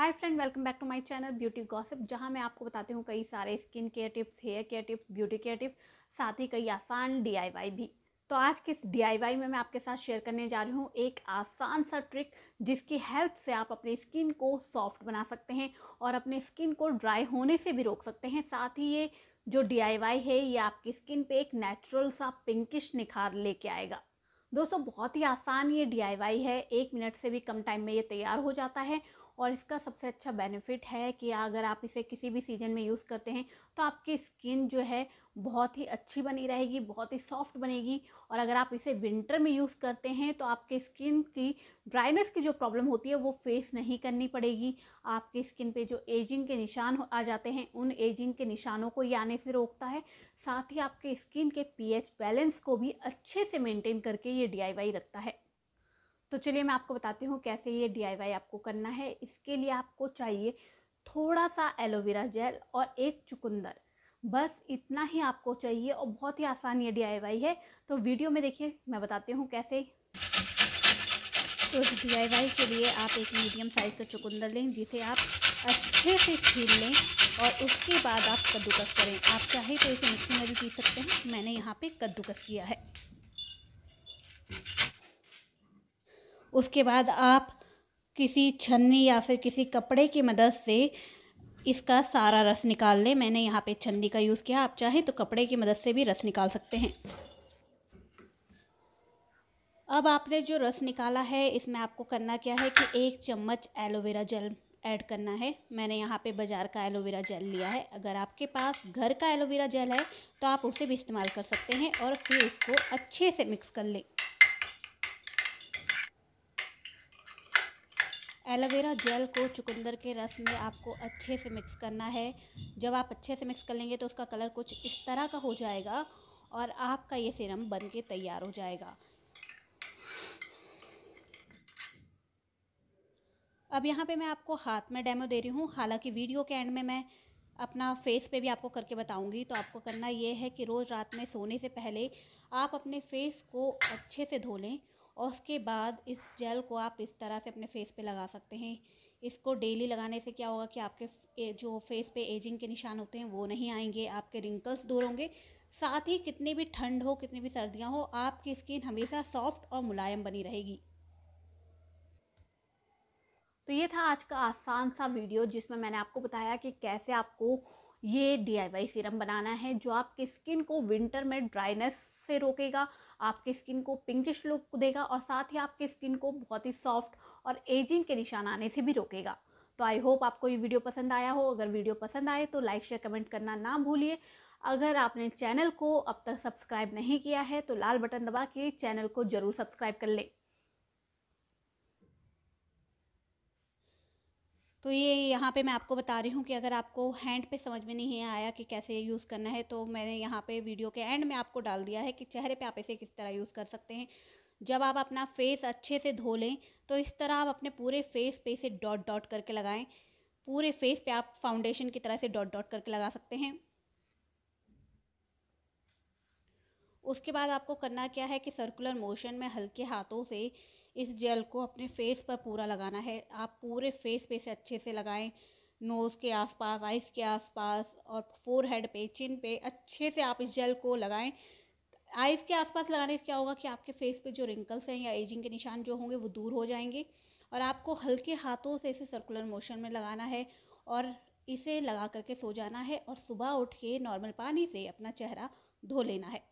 hi friend welcome back to my channel beauty gossip जहां मैं आपको बताती हूँ कई सारे skin care tips hair care tips beauty care tips साथ ही कई आसान डीआईवाई भी तो आज के इस डी में मैं आपके साथ शेयर करने जा रही हूँ एक आसान सा ट्रिक जिसकी हेल्प से आप अपनी स्किन को सॉफ्ट बना सकते हैं और अपने स्किन को ड्राई होने से भी रोक सकते हैं साथ ही ये जो डी है ये आपकी स्किन पे एक नेचुरल सा पिंकिश निखार लेके आएगा दोस्तों बहुत ही आसान ये डी है एक मिनट से भी कम टाइम में ये तैयार हो जाता है और इसका सबसे अच्छा बेनिफिट है कि अगर आप इसे किसी भी सीजन में यूज़ करते हैं तो आपकी स्किन जो है बहुत ही अच्छी बनी रहेगी बहुत ही सॉफ्ट बनेगी और अगर आप इसे विंटर में यूज़ करते हैं तो आपके स्किन की ड्राइनेस की जो प्रॉब्लम होती है वो फेस नहीं करनी पड़ेगी आपकी स्किन पे जो एजिंग के निशान आ जाते हैं उन एजिंग के निशानों को ये आने से रोकता है साथ ही आपके स्किन के पीएच बैलेंस को भी अच्छे से मेंटेन करके ये डीआईवाई रखता है तो चलिए मैं आपको बताती हूँ कैसे ये डी आपको करना है इसके लिए आपको चाहिए थोड़ा सा एलोवेरा जेल और एक चुकंदर बस इतना ही आपको चाहिए और बहुत ही आसान ये डी है तो वीडियो में देखिए मैं बताती हूँ कैसे तो इस डी के लिए आप एक मीडियम साइज़ का चुकंदर लें जिसे आप अच्छे से छील लें और उसके बाद आप कद्दूकस करें आप चाहे तो इसे मिक्सी में भी पी सकते हैं मैंने यहाँ पे कद्दूकस किया है उसके बाद आप किसी छन्नी या फिर किसी कपड़े की मदद से इसका सारा रस निकाल लें मैंने यहाँ पे छन्नी का यूज़ किया आप चाहें तो कपड़े की मदद से भी रस निकाल सकते हैं अब आपने जो रस निकाला है इसमें आपको करना क्या है कि एक चम्मच एलोवेरा जेल ऐड करना है मैंने यहाँ पे बाज़ार का एलोवेरा जेल लिया है अगर आपके पास घर का एलोवेरा जेल है तो आप उसे भी इस्तेमाल कर सकते हैं और फिर इसको अच्छे से मिक्स कर लें एलोवेरा जेल को चुकंदर के रस में आपको अच्छे से मिक्स करना है जब आप अच्छे से मिक्स कर लेंगे तो उसका कलर कुछ इस तरह का हो जाएगा और आपका ये सिरम बन के तैयार हो जाएगा अब यहाँ पे मैं आपको हाथ में डेमो दे रही हूँ हालांकि वीडियो के एंड में मैं अपना फेस पे भी आपको करके बताऊंगी तो आपको करना ये है कि रोज़ रात में सोने से पहले आप अपने फेस को अच्छे से धो लें और उसके बाद इस जेल को आप इस तरह से अपने फेस पे लगा सकते हैं इसको डेली लगाने से क्या होगा कि आपके जो फेस पे एजिंग के निशान होते हैं वो नहीं आएंगे आपके रिंकल्स दूर होंगे साथ ही कितनी भी ठंड हो कितनी भी सर्दियाँ हो आपकी स्किन हमेशा सॉफ्ट और मुलायम बनी रहेगी तो ये था आज का आसान सा वीडियो जिसमें मैंने आपको बताया कि कैसे आपको ये डी सीरम बनाना है जो आपकी स्किन को विंटर में ड्राइनेस से रोकेगा आपकी स्किन को पिंकिश लुक देगा और साथ ही आपकी स्किन को बहुत ही सॉफ्ट और एजिंग के निशान आने से भी रोकेगा तो आई होप आपको ये वीडियो पसंद आया हो अगर वीडियो पसंद आए तो लाइक शेयर कमेंट करना ना भूलिए अगर आपने चैनल को अब तक सब्सक्राइब नहीं किया है तो लाल बटन दबा के चैनल को ज़रूर सब्सक्राइब कर लें तो ये यहाँ पे मैं आपको बता रही हूँ कि अगर आपको हैंड पे समझ में नहीं आया कि कैसे यूज़ करना है तो मैंने यहाँ पे वीडियो के एंड में आपको डाल दिया है कि चेहरे पे आप इसे किस तरह यूज़ कर सकते हैं जब आप अपना फेस अच्छे से धो लें तो इस तरह आप अपने पूरे फेस पे इसे डॉट डॉट करके लगाएँ पूरे फेस पे आप फाउंडेशन की तरह से डॉट डॉट करके लगा सकते हैं उसके बाद आपको करना क्या है कि सर्कुलर मोशन में हल्के हाथों से इस जेल को अपने फेस पर पूरा लगाना है आप पूरे फेस पे से अच्छे से लगाएं नोज़ के आसपास आइस के आसपास और फोर हेड पे चिन पे अच्छे से आप इस जेल को लगाएं आइस के आसपास लगाने से क्या होगा कि आपके फेस पे जो रिंकल्स हैं या एजिंग के निशान जो होंगे वो दूर हो जाएंगे और आपको हल्के हाथों से इसे सर्कुलर मोशन में लगाना है और इसे लगा करके सो जाना है और सुबह उठ के नॉर्मल पानी से अपना चेहरा धो लेना है